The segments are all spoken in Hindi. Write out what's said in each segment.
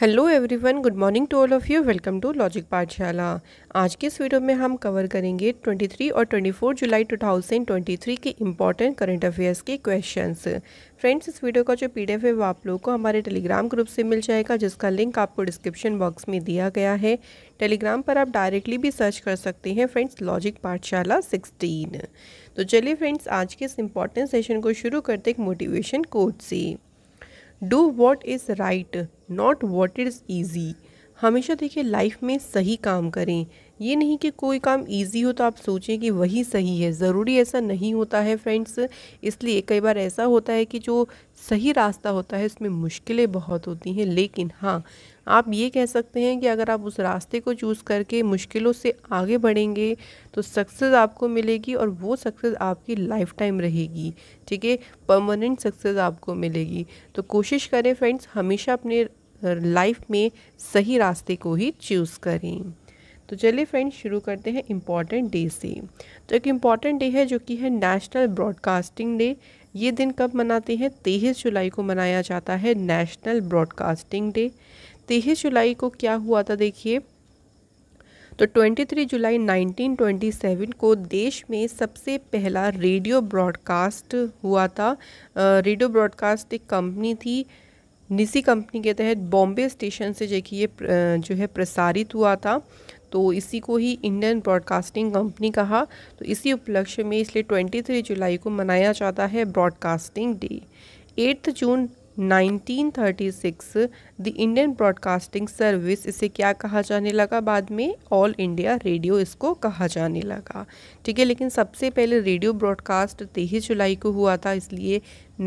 Hello everyone good morning to all of you welcome to Logic Pathshala आज के इस वीडियो में हम कवर करेंगे 23 और 24 जुलाई 2023 के इम्पॉर्टेंट करंट अफेयर्स के क्वेश्चंस फ्रेंड्स इस वीडियो का जो पीडीएफ है वो आप लोगों को हमारे टेलीग्राम ग्रुप से मिल जाएगा जिसका लिंक आपको डिस्क्रिप्शन बॉक्स में दिया गया है टेलीग्राम पर आप डायरेक्टली भी सर्च कर सकते हैं फ्रेंड्स लॉजिक पाठशाला सिक्सटीन तो चलिए फ्रेंड्स आज के इस इम्पॉर्टेंट सेशन को शुरू करते एक मोटिवेशन कोड से Do what is right, not what is easy. हमेशा देखिए लाइफ में सही काम करें ये नहीं कि कोई काम इजी हो तो आप सोचें कि वही सही है ज़रूरी ऐसा नहीं होता है फ्रेंड्स इसलिए कई बार ऐसा होता है कि जो सही रास्ता होता है उसमें मुश्किलें बहुत होती हैं लेकिन हाँ आप ये कह सकते हैं कि अगर आप उस रास्ते को चूज़ करके मुश्किलों से आगे बढ़ेंगे तो सक्सेस आपको मिलेगी और वो सक्सेस आपकी लाइफ टाइम रहेगी ठीक है परमानेंट सक्सेस आपको मिलेगी तो कोशिश करें फ्रेंड्स हमेशा अपने लाइफ में सही रास्ते को ही चूज़ करें तो चलिए फ्रेंड्स शुरू करते हैं इम्पॉर्टेंट डे से तो एक इम्पॉर्टेंट डे है जो कि है नेशनल ब्रॉडकास्टिंग डे ये दिन कब मनाते हैं तेईस जुलाई को मनाया जाता है नेशनल ब्रॉडकास्टिंग डे तेईस जुलाई को क्या हुआ था देखिए तो 23 जुलाई 1927 को देश में सबसे पहला रेडियो ब्रॉडकास्ट हुआ था रेडियो ब्रॉडकास्ट एक कंपनी थी निसी कंपनी के तहत बॉम्बे स्टेशन से ये जो है प्रसारित हुआ था तो इसी को ही इंडियन ब्रॉडकास्टिंग कंपनी कहा तो इसी उपलक्ष्य में इसलिए 23 जुलाई को मनाया जाता है broadcasting day eighth June 1936 the Indian broadcasting service इसे क्या कहा जाने लगा बाद में ऑल इंडिया रेडियो इसको कहा जाने लगा ठीक है लेकिन सबसे पहले रेडियो ब्रॉडकास्ट तेईस जुलाई को हुआ था इसलिए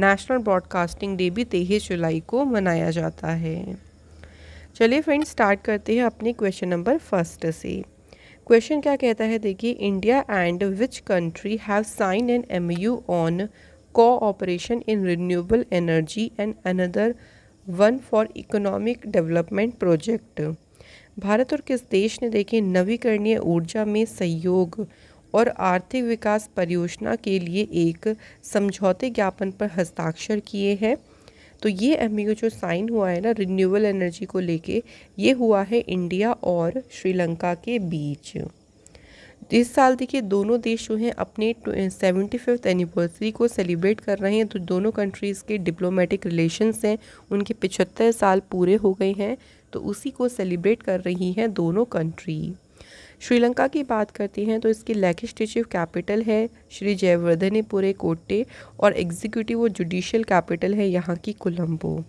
नेशनल ब्रॉडकास्टिंग डे भी तेईस जुलाई को मनाया जाता है चलिए फ्रेंड्स स्टार्ट करते हैं अपने क्वेश्चन नंबर फर्स्ट से क्वेश्चन क्या कहता है देखिए India and which country have sign an M U on cooperation in renewable energy and another one for economic development project Bharat और किस देश ने देखे नवीकरणीय ऊर्जा में सहयोग और आर्थिक विकास परियोजना के लिए एक समझौते ज्ञापन पर हस्ताक्षर किए हैं तो ये एम जो साइन हुआ है ना रिन्यूएबल एनर्जी को लेके ये हुआ है इंडिया और श्रीलंका के बीच इस साल देखिए दोनों देश जो हैं अपने सेवेंटी फिफ्थ एनिवर्सरी को सेलिब्रेट कर रहे हैं तो दोनों कंट्रीज़ के डिप्लोमेटिक रिलेशंस हैं उनके पिछहत्तर साल पूरे हो गए हैं तो उसी को सेलिब्रेट कर रही हैं दोनों कंट्री श्रीलंका की बात करते हैं तो इसकी लेगिस्टिव कैपिटल है श्री जयवर्धने पूरे कोटे और एग्जीक्यूटिव और जुडिशियल कैपिटल है यहाँ की कोलंबो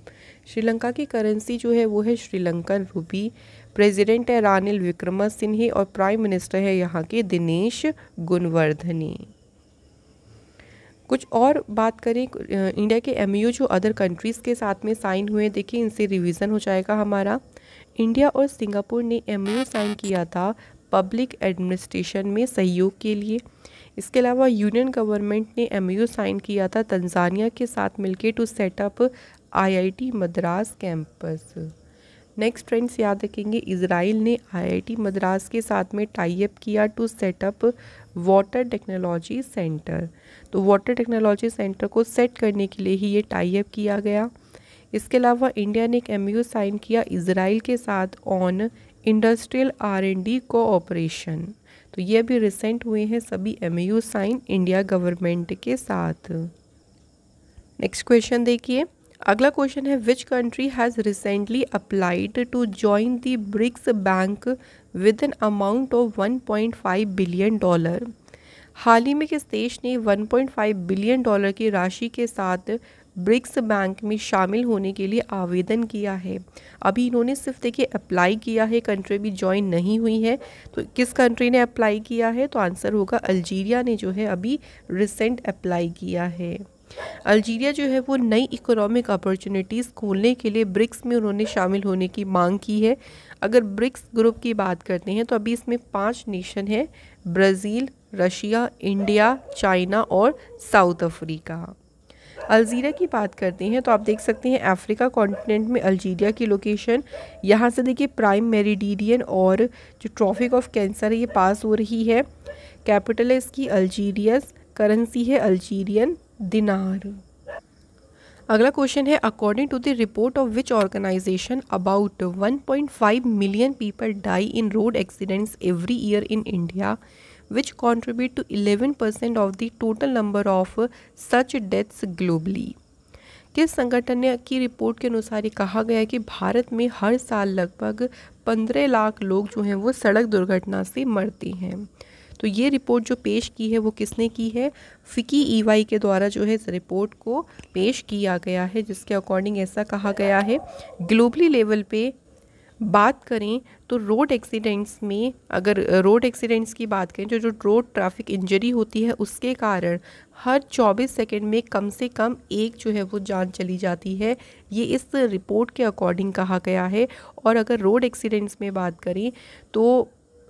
श्रीलंका की करेंसी जो है वो है श्रीलंकन रूपी प्रेसिडेंट है रानिल विक्रमा सिन्ही और प्राइम मिनिस्टर है यहाँ के दिनेश गुणवर्धनी कुछ और बात करें इंडिया के एम जो अदर कंट्रीज़ के साथ में साइन हुए देखिए इनसे रिवीजन हो जाएगा हमारा इंडिया और सिंगापुर ने एम साइन किया था पब्लिक एडमिनिस्ट्रेशन में सहयोग के लिए इसके अलावा यूनियन गवर्नमेंट ने एम साइन किया था तंजानिया के साथ मिलकर to set up IIT Madras campus next friends याद रखेंगे इसराइल ने आईआईटी मद्रास के साथ में टाइप किया to set up water technology centre तो वाटर टेक्नोलॉजी सेंटर को सेट करने के लिए ही ये टाइप किया गया इसके अलावा इंडिया ने एक एम साइन किया इसराइल के साथ on industrial R and D cooperation तो ये अभी रिसेंट हुए हैं सभी एम साइन इंडिया गवर्नमेंट के साथ नेक्स्ट क्वेश्चन देखिए अगला क्वेश्चन है which country has recently applied to join the BRICS bank with an amount of 1.5 billion dollar हाल ही में किस देश ने 1.5 बिलियन डॉलर की राशि के साथ ब्रिक्स बैंक में शामिल होने के लिए आवेदन किया है अभी इन्होंने सिर्फ देखिए अप्लाई किया है कंट्री भी ज्वाइन नहीं हुई है तो किस कंट्री ने अप्लाई किया है तो आंसर होगा अल्जीरिया ने जो है अभी रिसेंट अप्लाई किया है अल्जीरिया जो है वो नई इकोनॉमिक अपॉर्चुनिटीज़ खोलने के लिए ब्रिक्स में उन्होंने शामिल होने की मांग की है अगर ब्रिक्स ग्रुप की बात करते हैं तो अभी इसमें पांच नेशन हैं ब्राज़ील रशिया इंडिया चाइना और साउथ अफ्रीका अल्जीरिया की बात करते हैं तो आप देख सकते हैं अफ्रीका कॉन्टिनेंट में अल्जीरिया की लोकेशन यहाँ से देखिए प्राइम मेरिडीरियन और जो ट्रॉफिक ऑफ कैंसर है ये पास हो रही है कैपिटल है इसकी अल्जीरियस करेंसी है अल्जीरियन दिनार अगला क्वेश्चन है according to the report of which organisation about 1.5 million people die in road accidents every year in India which contribute to 11% of the total number of such deaths globally किस संगठन ने की रिपोर्ट के अनुसार ये कहा गया है कि भारत में हर साल लगभग 15 लाख लोग जो हैं वो सड़क दुर्घटना से मरते हैं तो ये रिपोर्ट जो पेश की है वो किसने की है फ़िकी ईवाई e के द्वारा जो है इस रिपोर्ट को पेश किया गया है जिसके अकॉर्डिंग ऐसा कहा गया है ग्लोबली लेवल पे बात करें तो रोड एक्सीडेंट्स में अगर रोड एक्सीडेंट्स की बात करें जो जो रोड ट्रैफिक इंजरी होती है उसके कारण हर 24 सेकंड में कम से कम एक जो है वो जान चली जाती है ये इस रिपोर्ट के अकॉर्डिंग कहा गया है और अगर रोड एक्सीडेंट्स में बात करें तो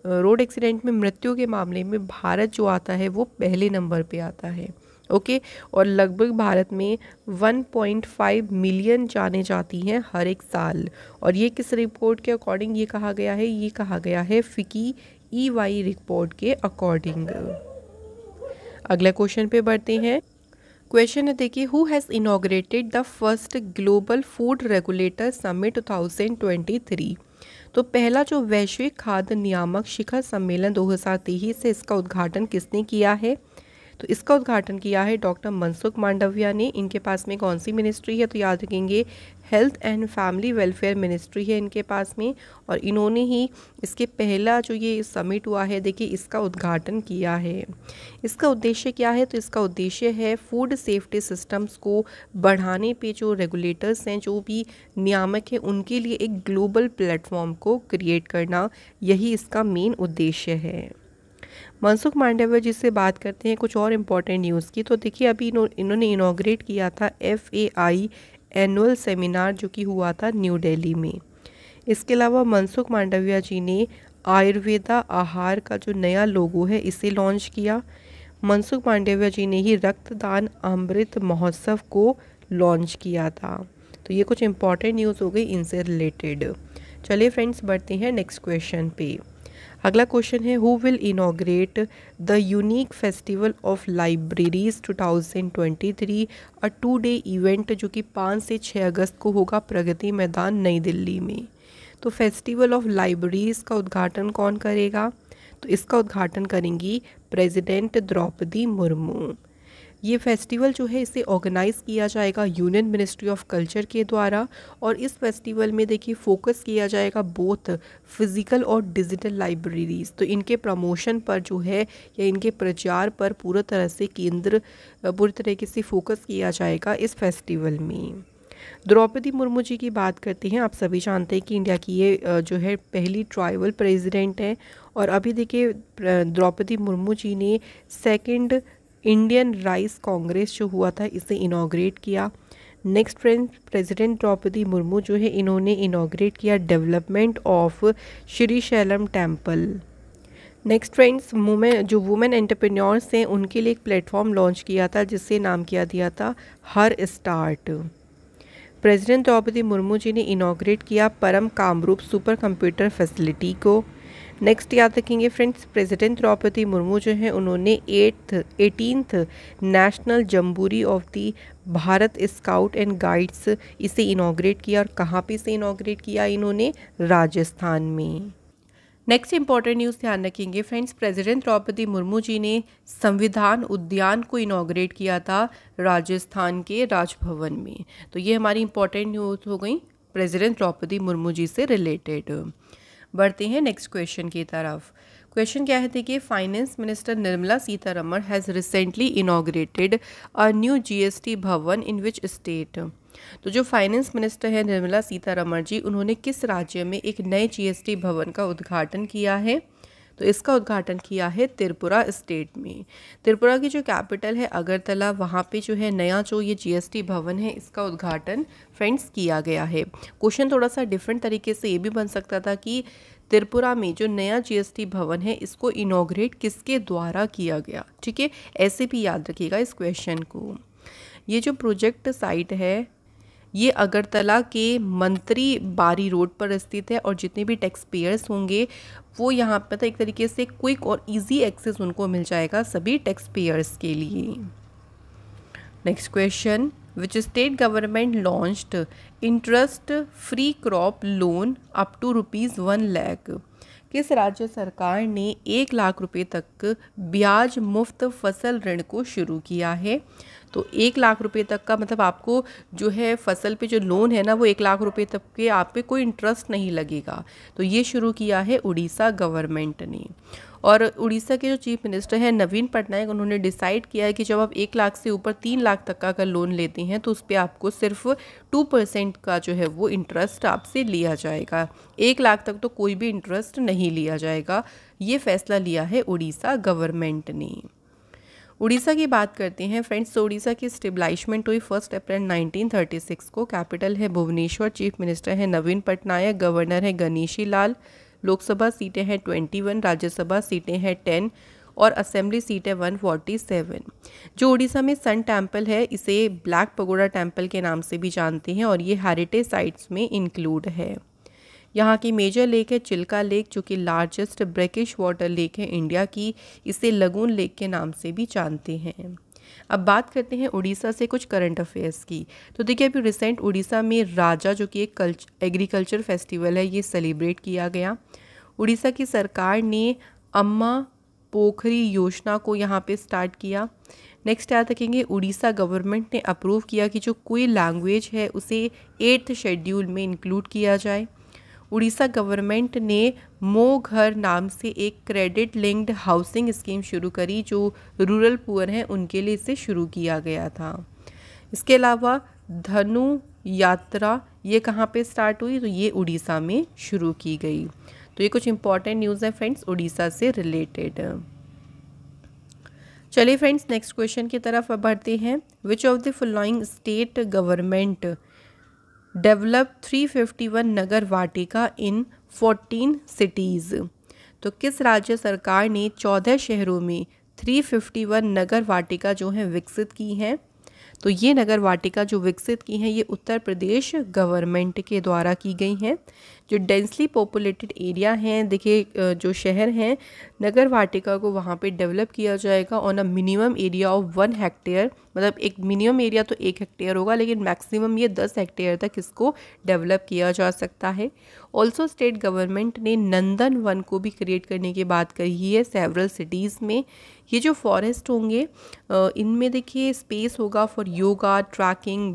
रोड एक्सीडेंट में मृत्यु के मामले में भारत जो आता है वो पहले नंबर पे आता है ओके और लगभग भारत में 1.5 मिलियन जाने जाती हैं हर एक साल और ये किस रिपोर्ट के अकॉर्डिंग ये कहा गया है ये कहा गया है फिकी ई वाई रिपोर्ट के अकॉर्डिंग अगला क्वेश्चन पे बढ़ते हैं क्वेश्चन है देखिए who has inaugurated the first global food regulator summit 2023 तो पहला जो वैश्विक खाद्य नियामक शिखर सम्मेलन दो से इसका उद्घाटन किसने किया है तो इसका उद्घाटन किया है डॉक्टर मनसुख मांडविया ने इनके पास में कौन सी मिनिस्ट्री है तो याद रखेंगे health and family welfare ministry है इनके पास में और इन्होंने ही इसके पहला जो ये समिट हुआ है देखिए इसका उद्घाटन किया है इसका उद्देश्य क्या है तो इसका उद्देश्य है फूड सेफ्टी सिस्टम्स को बढ़ाने पे जो रेगुलेटर्स हैं जो भी नियामक हैं उनके लिए एक ग्लोबल प्लेटफॉर्म को क्रिएट करना यही इसका मेन उद्देश्य है मनसुख मांडव्य जी से बात करते हैं कुछ और इम्पॉर्टेंट न्यूज़ की तो देखिए अभी इन्होंने इनाग्रेट किया था F A I annual seminar जो कि हुआ था न्यू दिल्ली में इसके अलावा मनसुख मांडविया जी ने आयुर्वेदा आहार का जो नया लोगो है इसे लॉन्च किया मनसुख मांडविया जी ने ही रक्तदान अमृत महोत्सव को लॉन्च किया था तो ये कुछ इम्पॉर्टेंट न्यूज़ हो गई इनसे रिलेटेड चलिए फ्रेंड्स बढ़ते हैं नेक्स्ट क्वेश्चन पे अगला क्वेश्चन है who will inaugurate the unique festival of libraries 2023 a two day event जो कि पाँच से छः अगस्त को होगा प्रगति मैदान नई दिल्ली में तो फेस्टिवल ऑफ लाइब्रेरीज़ का उद्घाटन कौन करेगा तो इसका उद्घाटन करेंगी प्रेसिडेंट द्रौपदी मुर्मू ये फेस्टिवल जो है इसे ऑर्गेनाइज़ किया जाएगा यूनियन मिनिस्ट्री ऑफ कल्चर के द्वारा और इस फेस्टिवल में देखिए फोकस किया जाएगा बोथ फिज़िकल और डिजिटल लाइब्रेरीज़ तो इनके प्रमोशन पर जो है या इनके प्रचार पर पूरा तरह से केंद्र पूरी तरीके से फोकस किया जाएगा इस फेस्टिवल में द्रौपदी मुर्मू जी की बात करते हैं आप सभी जानते हैं कि इंडिया की ये जो है पहली ट्राइबल प्रेसिडेंट हैं और अभी देखिए द्रौपदी मुर्मू जी ने सेकंड इंडियन राइस कांग्रेस जो हुआ था इसे इनाग्रेट किया next friend president Draupadi Murmu जो है इन्होंने इनाग्रेट किया development of Shri Shailam temple next friends women जो वुमेन एंटरप्रेन्योर्स हैं उनके लिए एक प्लेटफॉर्म लॉन्च किया था जिससे नाम किया दिया था हर स्टार्ट प्रेसिडेंट द्रौपदी मुर्मू जी ने इनाग्रेट किया Param Kamrupa super computer facility को नेक्स्ट याद रखेंगे फ्रेंड्स प्रेसिडेंट द्रौपदी मुर्मू जो हैं उन्होंने eighth eighteenth national jamboree of the Bharat scouts and guides इसे इनाग्रेट किया और कहाँ पे इसे इनाग्रेट किया इन्होंने राजस्थान में नेक्स्ट इंपॉर्टेंट न्यूज़ ध्यान रखेंगे फ्रेंड्स प्रेसिडेंट द्रौपदी मुर्मू जी ने संविधान उद्यान को इनाग्रेट किया था राजस्थान के राजभवन में तो ये हमारी इंपॉर्टेंट न्यूज़ हो गई प्रेसिडेंट द्रौपदी मुर्मू जी से रिलेटेड बढ़ते हैं नेक्स्ट क्वेश्चन की तरफ क्वेश्चन क्या है देखिए finance minister Nirmala Sitharaman has recently inaugurated a new GST Bhavan in which state तो जो फाइनेंस मिनिस्टर हैं निर्मला सीतारमण जी उन्होंने किस राज्य में एक नए जीएसटी भवन का उद्घाटन किया है तो इसका उद्घाटन किया है त्रिपुरा स्टेट में त्रिपुरा की जो कैपिटल है अगरतला वहाँ पे जो है नया जो ये जीएसटी भवन है इसका उद्घाटन फ्रेंड्स किया गया है क्वेश्चन थोड़ा सा डिफरेंट तरीके से ये भी बन सकता था कि त्रिपुरा में जो नया जीएसटी भवन है इसको इनोग्रेट किसके द्वारा किया गया ठीक है ऐसे भी याद रखिएगा इस क्वेश्चन को ये जो प्रोजेक्ट साइट है ये अगरतला के मंत्री बारी रोड पर स्थित है और जितने भी टैक्स पेयर्स होंगे वो यहाँ पर तो एक तरीके से क्विक और इजी एक्सेस उनको मिल जाएगा सभी टैक्स पेयर्स के लिए next question which state government launch interest free crop loan up to rupees one lakh किस राज्य सरकार ने एक लाख रुपए तक ब्याज मुफ्त फसल ऋण को शुरू किया है तो एक लाख रुपए तक का मतलब आपको जो है फसल पे जो लोन है ना वो एक लाख रुपए तक के आप पे कोई इंटरेस्ट नहीं लगेगा तो ये शुरू किया है उड़ीसा गवर्नमेंट ने और उड़ीसा के जो चीफ मिनिस्टर हैं नवीन पटनायक उन्होंने डिसाइड किया है कि जब आप एक लाख से ऊपर तीन लाख तक का अगर लोन लेते हैं तो उस पर आपको सिर्फ टू परसेंट का जो है वो इंटरेस्ट आपसे लिया जाएगा एक लाख तक तो कोई भी इंटरेस्ट नहीं लिया जाएगा ये फैसला लिया है उड़ीसा गवर्नमेंट ने उड़ीसा की बात करते हैं फ्रेंड्स तो उड़ीसा की स्टेब्लाइशमेंट हुई फर्स्ट अप्रैल 1936 को कैपिटल है भुवनेश्वर चीफ मिनिस्टर है नवीन पटनायक गवर्नर है गणेशी लाल लोकसभा सीटें हैं वन राज्यसभा सीटें हैं टेन और असेंबली सीट है 147 जो उड़ीसा में सन टेम्पल है इसे ब्लैक पगोड़ा टेम्पल के नाम से भी जानते हैं और ये हेरिटेज साइट्स में इंक्लूड है यहाँ की मेजर लेक है चिल्का लेक जो कि लार्जेस्ट ब्रेकिश वाटर लेक है इंडिया की इसे लगून लेक के नाम से भी जानते हैं अब बात करते हैं उड़ीसा से कुछ करंट अफेयर्स की तो देखिए अभी रिसेंट उड़ीसा में राजा जो कि एक कल्च एग्रीकल्चर फेस्टिवल है ये सेलिब्रेट किया गया उड़ीसा की सरकार ने अम्मा पोखरी योजना को यहाँ पे स्टार्ट किया नेक्स्ट याद रखेंगे उड़ीसा गवर्नमेंट ने अप्रूव किया कि जो कोई लैंग्वेज है उसे एट्थ शेड्यूल में इंक्लूड किया जाए उड़ीसा गवर्नमेंट ने मो घर नाम से एक क्रेडिट लिंक्ड हाउसिंग स्कीम शुरू करी जो रूरल पुअर हैं उनके लिए इसे शुरू किया गया था इसके अलावा धनु यात्रा ये कहाँ पे स्टार्ट हुई तो ये उड़ीसा में शुरू की गई तो ये कुछ इंपॉर्टेंट न्यूज़ है फ्रेंड्स उड़ीसा से रिलेटेड चलिए फ्रेंड्स नेक्स्ट क्वेश्चन की तरफ बढ़ते हैं which of the following state government develop 351 Nagar Vatika in 14 cities तो किस राज्य सरकार ने 14 शहरों में 351 नगर वाटिका जो है विकसित की हैं तो ये नगर वाटिका जो विकसित की हैं ये उत्तर प्रदेश गवर्नमेंट के द्वारा की गई हैं जो डेंसली पॉपुलेटेड एरिया हैं देखिए जो शहर हैं नगर वाटिका को वहाँ पे डेवलप किया जाएगा on a minimum area of one hectare मतलब एक मिनिमम एरिया तो एक हेक्टेयर होगा लेकिन मैक्सिमम ये दस हेक्टेयर तक इसको डेवलप किया जा सकता है ऑल्सो स्टेट गवर्नमेंट ने नंदन वन को भी क्रिएट करने की बात कही है सेवरल सिटीज़ में ये जो फॉरेस्ट होंगे इनमें देखिए स्पेस होगा for yoga trekking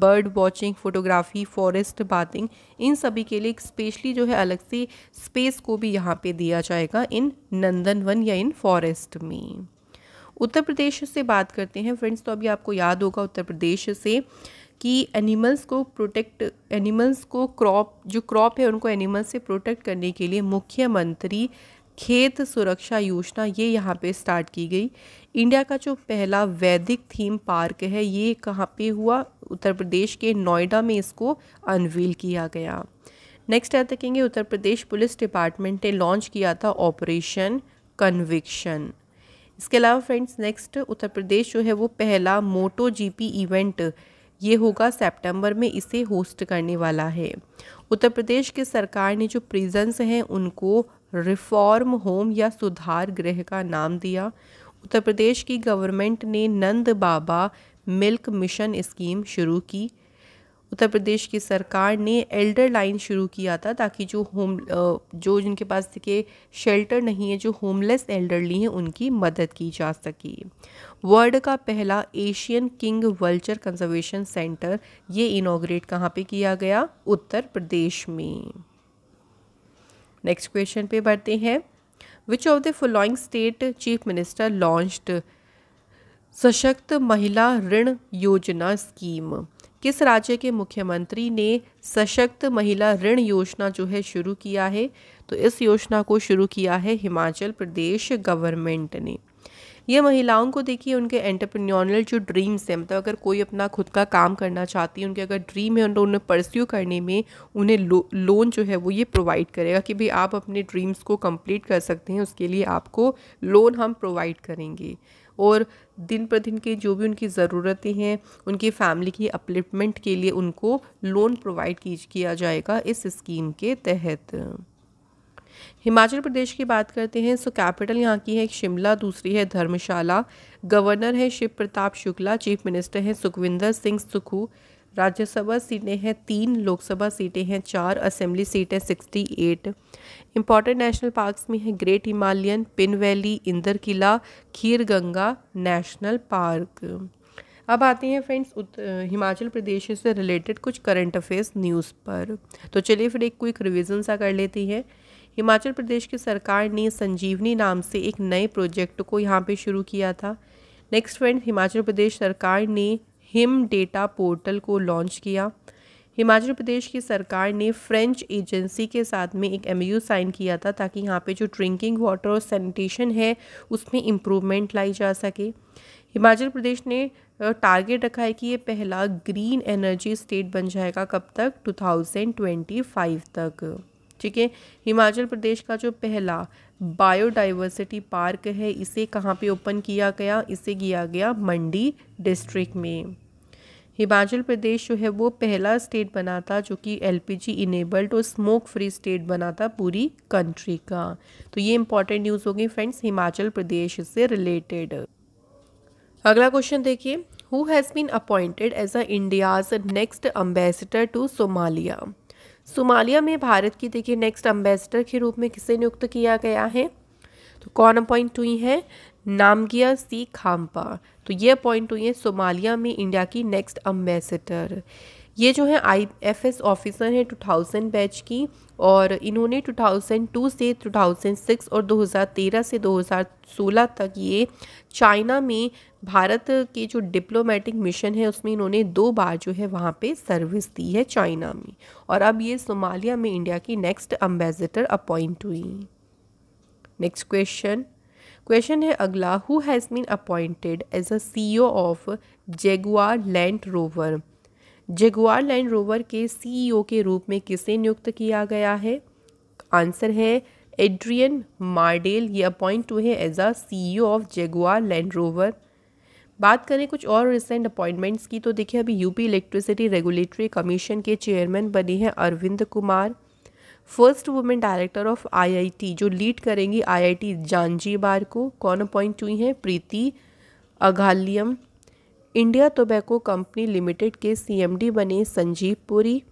bird watching photography forest bathing इन सभी के लिए एक स्पेशली जो है अलग से स्पेस को भी यहाँ पे दिया जाएगा इन नंदन वन या इन फॉरेस्ट में उत्तर प्रदेश से बात करते हैं फ्रेंड्स तो अभी आपको याद होगा उत्तर प्रदेश से कि एनिमल्स को प्रोटेक्ट एनिमल्स को क्रॉप जो क्रॉप है उनको एनिमल्स से प्रोटेक्ट करने के लिए मुख्यमंत्री खेत सुरक्षा योजना ये यहाँ पे स्टार्ट की गई इंडिया का जो पहला वैदिक थीम पार्क है ये कहाँ पे हुआ उत्तर प्रदेश के नोएडा में इसको अनवील किया गया नेक्स्ट याद रखेंगे उत्तर प्रदेश पुलिस डिपार्टमेंट ने लॉन्च किया था ऑपरेशन कन्विक्शन इसके अलावा फ्रेंड्स नेक्स्ट उत्तर प्रदेश जो है वो पहला मोटो जीपी इवेंट ये होगा सितंबर में इसे होस्ट करने वाला है उत्तर प्रदेश के सरकार ने जो प्रिजन्स हैं उनको रिफॉर्म होम या सुधार गृह का नाम दिया उत्तर प्रदेश की गवर्नमेंट ने Nand Baba milk mission scheme शुरू की उत्तर प्रदेश की सरकार ने एल्डर लाइन शुरू किया था ताकि जो होम जो जिनके पास के शेल्टर नहीं है जो होमलेस एल्डरली हैं उनकी मदद की जा सके वर्ल्ड का पहला Asian king vulture conservation centre ये इनोग्रेट कहाँ पे किया गया उत्तर प्रदेश में नेक्स्ट क्वेश्चन पे बढ़ते हैं which of the following state chief minister launched Sashakt Mahila ऋण योजना स्कीम किस राज्य के मुख्यमंत्री ने सशक्त महिला ऋण योजना जो है शुरू किया है तो इस योजना को शुरू किया है हिमाचल प्रदेश गवर्नमेंट ने ये महिलाओं को देखिए उनके एंटरप्रन्योरल जो ड्रीम्स हैं मतलब अगर कोई अपना खुद का काम करना चाहती है उनके अगर ड्रीम है उन्हें परस्यू करने में उन्हें लो, लोन जो है वो ये प्रोवाइड करेगा कि भाई आप अपने ड्रीम्स को कंप्लीट कर सकते हैं उसके लिए आपको लोन हम प्रोवाइड करेंगे और दिन पर दिन की जो भी उनकी ज़रूरतें हैं उनकी फैमिली की अपलिफ्टमेंट के लिए उनको लोन प्रोवाइड किया जाएगा इस स्कीम के तहत हिमाचल प्रदेश की बात करते हैं सो कैपिटल यहाँ की है शिमला दूसरी है धर्मशाला गवर्नर है शिव प्रताप शुक्ला चीफ मिनिस्टर हैं सुखविंदर सिंह सुखू राज्यसभा सीटें हैं तीन लोकसभा सीटें हैं चार असेंबली सीटें sixty eight important national parks में है great Himalayan Pin valley Inder Kila Khir Ganga national park अब आते हैं फ्रेंड्स हिमाचल प्रदेश से रिलेटेड कुछ करंट अफेयर्स न्यूज़ पर तो चलिए फिर एक क्विक रिविज़न सा कर लेते हैं हिमाचल प्रदेश की सरकार ने संजीवनी नाम से एक नए प्रोजेक्ट को यहाँ पे शुरू किया था नेक्स्ट फ्रेंड हिमाचल प्रदेश सरकार ने हिम डेटा पोर्टल को लॉन्च किया हिमाचल प्रदेश की सरकार ने फ्रेंच एजेंसी के साथ में एक एमयू साइन किया था ताकि यहाँ पे जो ड्रिंकिंग वाटर और सैनिटेशन है उसमें इम्प्रूवमेंट लाई जा सके हिमाचल प्रदेश ने टारगेट रखा है कि ये पहला ग्रीन एनर्जी स्टेट बन जाएगा कब तक 2025 तक ठीक है हिमाचल प्रदेश का जो पहला बायोडाइवर्सिटी पार्क है इसे कहाँ पे ओपन किया गया इसे किया गया मंडी डिस्ट्रिक्ट में हिमाचल प्रदेश जो है वो पहला स्टेट बना था जो कि एलपीजी इनेबल्ड और स्मोक फ्री स्टेट बना था पूरी कंट्री का तो ये इंपॉर्टेंट न्यूज़ होगी फ्रेंड्स हिमाचल प्रदेश से रिलेटेड अगला क्वेश्चन देखिए who has been appointed as a India's next ambassador to Somalia Somalia में भारत की देखिए नेक्स्ट अम्बेसडर के रूप में किसे नियुक्त किया गया है तो कौन अपॉइंट हुई है नामगिया सी खाम्पा तो ये अपॉइंट हुई हैं सोमालिया में इंडिया की नेक्स्ट अम्बेसडर ये जो है आई एफ एस ऑफिसर हैं 2000 बैच की और इन्होंने 2002 से 2006 और 2013 से 2016 तक ये चाइना में भारत के जो डिप्लोमेटिक मिशन है उसमें इन्होंने दो बार जो है वहाँ पे सर्विस दी है चाइना में और अब ये सोमालिया में इंडिया की नेक्स्ट अम्बेसडर अपॉइंट हुई नेक्स्ट क्वेश्चन क्वेश्चन है अगला who has been appointed as a C O of Jaguar Land Rover Jaguar Land Rover के सी ई ओ के रूप में किसे नियुक्त किया गया है आंसर है एड्रियन मार्डेल ये अपॉइंट हुए हैं as a C O of Jaguar Land Rover बात करें कुछ और रिसेंट अपॉइंटमेंट्स की तो देखिए अभी यूपी इलेक्ट्रिसिटी रेगुलेटरी कमीशन के चेयरमैन बने हैं Arvind Kumar first women director of IIT जो लीड करेंगी आईआईटी जांजीबार को कौन अपॉइंट हुई हैं Preeti Aghalayam India Tobacco Company Limited के सीएमडी बने Sanjiv Puri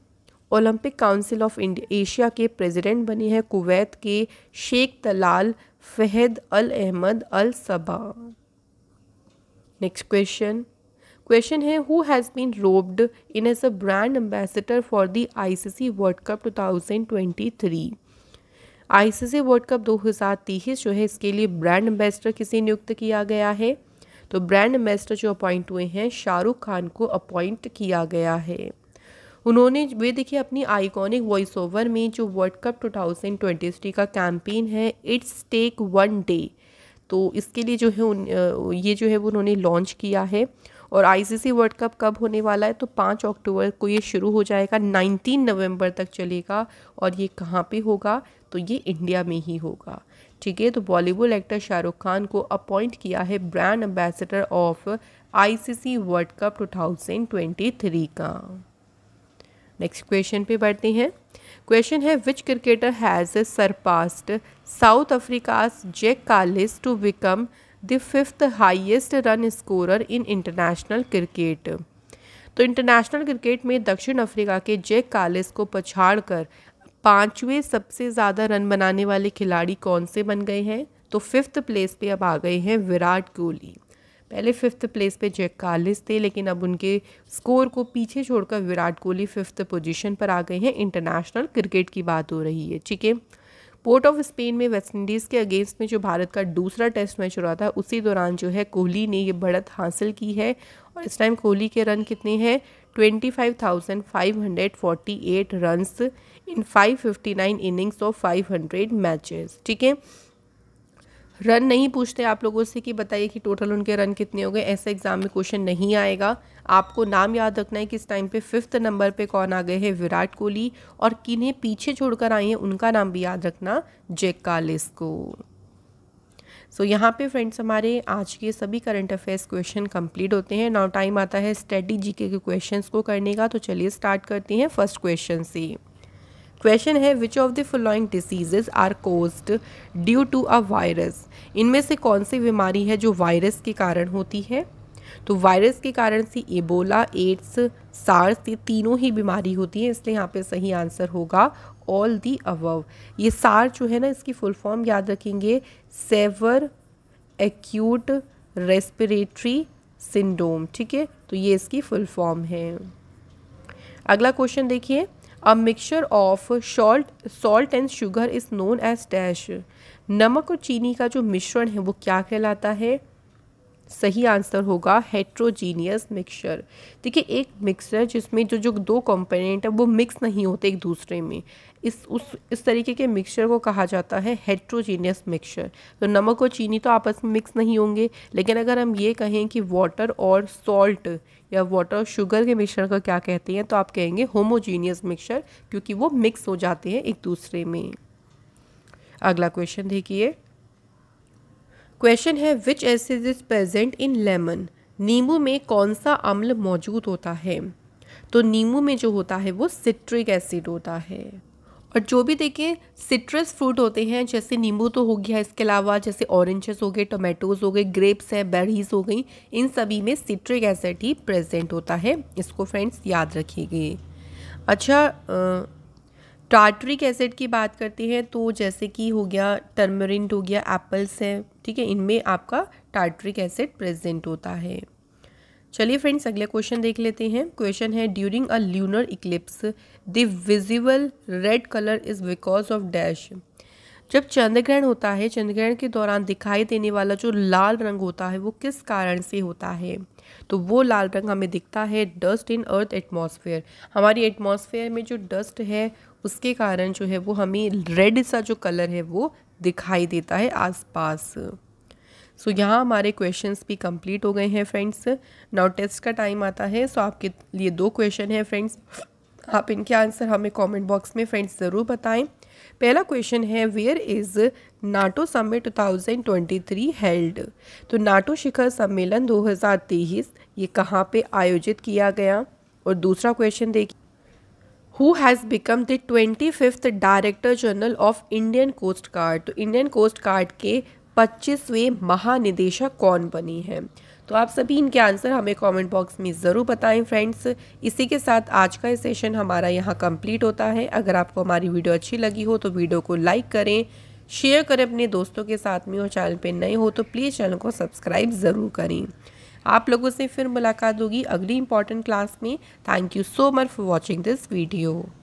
Olympic Council of Asia के प्रेसिडेंट बने हैं कुवैत के Sheikh Talal Fahad Al Ahmad Al Sabah next question question है who has been roped in as a brand ambassador for the ICC World Cup 2023 ICC World Cup दो हज़ार तेईस जो है इसके लिए ब्रांड एम्बेसडर किसे नियुक्त किया गया है तो ब्रांड एम्बेसडर जो अपॉइंट हुए हैं शाहरुख खान को अपॉइंट किया गया है उन्होंने वे देखिए अपनी आइकॉनिक वॉइस ओवर में जो वर्ल्ड कप 2023 का कैंपेन है इट्स टेक वन डे तो इसके लिए जो है उन ये जो है वो उन्होंने लॉन्च किया है और आईसीसी वर्ल्ड कप कब होने वाला है तो पाँच अक्टूबर को ये शुरू हो जाएगा नाइनटीन नवंबर तक चलेगा और ये कहाँ पे होगा तो ये इंडिया में ही होगा ठीक है तो बॉलीवुड एक्टर शाहरुख खान को अपॉइंट किया है brand ambassador of ICC World Cup 2023 का नेक्स्ट क्वेश्चन पे बढ़ते हैं क्वेश्चन है which cricketer has surpassed South Africa's Jack Kallis to become the fifth highest run scorer in international cricket तो इंटरनेशनल क्रिकेट में दक्षिण अफ्रीका के जैक कालिस को पछाड़ कर पाँचवें सबसे ज़्यादा रन बनाने वाले खिलाड़ी कौन से बन गए हैं तो फिफ्थ प्लेस पे अब आ गए हैं विराट कोहली पहले फिफ्थ प्लेस पे जैक कालिस थे लेकिन अब उनके स्कोर को पीछे छोड़कर विराट कोहली फिफ्थ पोजीशन पर आ गए हैं इंटरनेशनल क्रिकेट की बात हो रही है ठीक है पोर्ट ऑफ स्पेन में वेस्टइंडीज़ के अगेंस्ट में जो भारत का दूसरा टेस्ट मैच हो रहा था उसी दौरान जो है कोहली ने ये बढ़त हासिल की है और इस टाइम कोहली के रन कितने हैं twenty five thousand five hundred forty eight runs in five fifty nine innings of five hundred matches ठीक है रन नहीं पूछते आप लोगों से कि बताइए कि टोटल उनके रन कितने हो गए ऐसे एग्ज़ाम में क्वेश्चन नहीं आएगा आपको नाम याद रखना है कि इस टाइम पे फिफ्थ नंबर पे कौन आ गए हैं विराट कोहली और किन्हें पीछे छोड़कर आए हैं उनका नाम भी याद रखना जेक कालिस को सो so, यहाँ पे फ्रेंड्स हमारे आज के सभी करंट अफेयर्स क्वेश्चन कंप्लीट होते हैं नाउ टाइम आता है स्टडी जीके के क्वेश्चंस को करने का तो चलिए स्टार्ट करते हैं फर्स्ट क्वेश्चन से क्वेश्चन है which of the following diseases are caused due to a virus इनमें से कौन सी बीमारी है जो वायरस के कारण होती है तो वायरस के कारण से एबोला एड्स सार्स ये तीनों ही बीमारी होती है इसलिए यहाँ पे सही आंसर होगा ऑल दी अवव ये सार जो है ना इसकी फुल फॉर्म याद रखेंगे सेवर एक्यूट रेस्पिरेटरी सिंड्रोम ठीक है तो ये इसकी फुल फॉर्म है अगला क्वेश्चन देखिए a mixture of salt salt and sugar is known as dash नमक और चीनी का जो मिश्रण है वो क्या कहलाता है सही आंसर होगा हेट्रोजीनियस मिक्सचर देखिए एक मिक्सर जिसमें जो जो दो कंपोनेंट है वो मिक्स नहीं होते एक दूसरे में इस उस इस तरीके के मिक्सचर को कहा जाता है हेट्रोजीनियस मिक्सचर तो नमक और चीनी तो आपस में मिक्स नहीं होंगे लेकिन अगर हम ये कहें कि वाटर और सॉल्ट या वाटर और शुगर के मिक्सचर को क्या कहते हैं तो आप कहेंगे होमोजीनियस मिक्सचर क्योंकि वो मिक्स हो जाते हैं एक दूसरे में अगला क्वेश्चन देखिए क्वेश्चन है which acid is present in lemon नींबू में कौन सा अम्ल मौजूद होता है तो नींबू में जो होता है वो सिट्रिक एसिड होता है और जो भी देखें सिट्रस फ्रूट होते हैं जैसे नींबू तो हो गया इसके अलावा जैसे ऑरेंजेस हो गए टोमेटोज़ हो गए ग्रेप्स हैं बेरीज हो गई इन सभी में सिट्रिक एसिड ही प्रेजेंट होता है इसको फ्रेंड्स याद रखिएगा अच्छा टार्ट्रिक एसिड की बात करते हैं तो जैसे कि हो गया टर्मरिंट हो गया एप्पल्स हैं ठीक है इनमें आपका टार्ट्रिक एसिड प्रेजेंट होता है चलिए फ्रेंड्स अगले क्वेश्चन देख लेते हैं क्वेश्चन है during a lunar eclipse the visible red colour is because of dash जब चंद्रग्रहण होता है चंद्रग्रहण के दौरान दिखाई देने वाला जो लाल रंग होता है वो किस कारण से होता है तो वो लाल रंग हमें दिखता है डस्ट इन अर्थ एटमॉस्फेयर हमारी एटमॉस्फेयर में जो डस्ट है उसके कारण जो है वो हमें रेड सा जो कलर है वो दिखाई देता है आसपास सो so, यहाँ हमारे क्वेश्चंस भी कंप्लीट हो गए हैं फ्रेंड्स नाउ टेस्ट का टाइम आता है सो so, आपके लिए दो क्वेश्चन है फ्रेंड्स आप इनके आंसर हमें कमेंट बॉक्स में फ्रेंड्स ज़रूर बताएं पहला क्वेश्चन है where is NATO summit 2023 held तो नाटो शिखर सम्मेलन 2023 ये कहाँ पे आयोजित किया गया और दूसरा क्वेश्चन देखिए who has become the twenty fifth director general of Indian Coast Guard तो इंडियन कोस्ट गार्ड के पच्चीसवें महानिदेशक कौन बनी है तो आप सभी इनके आंसर हमें कमेंट बॉक्स में ज़रूर बताएं फ्रेंड्स इसी के साथ आज का सेशन हमारा यहाँ कंप्लीट होता है अगर आपको हमारी वीडियो अच्छी लगी हो तो वीडियो को लाइक करें शेयर करें अपने दोस्तों के साथ में और चैनल पर नए हो तो प्लीज़ चैनल को सब्सक्राइब ज़रूर करें आप लोगों से फिर मुलाकात होगी अगली इंपॉर्टेंट क्लास में thank you so much for watching this video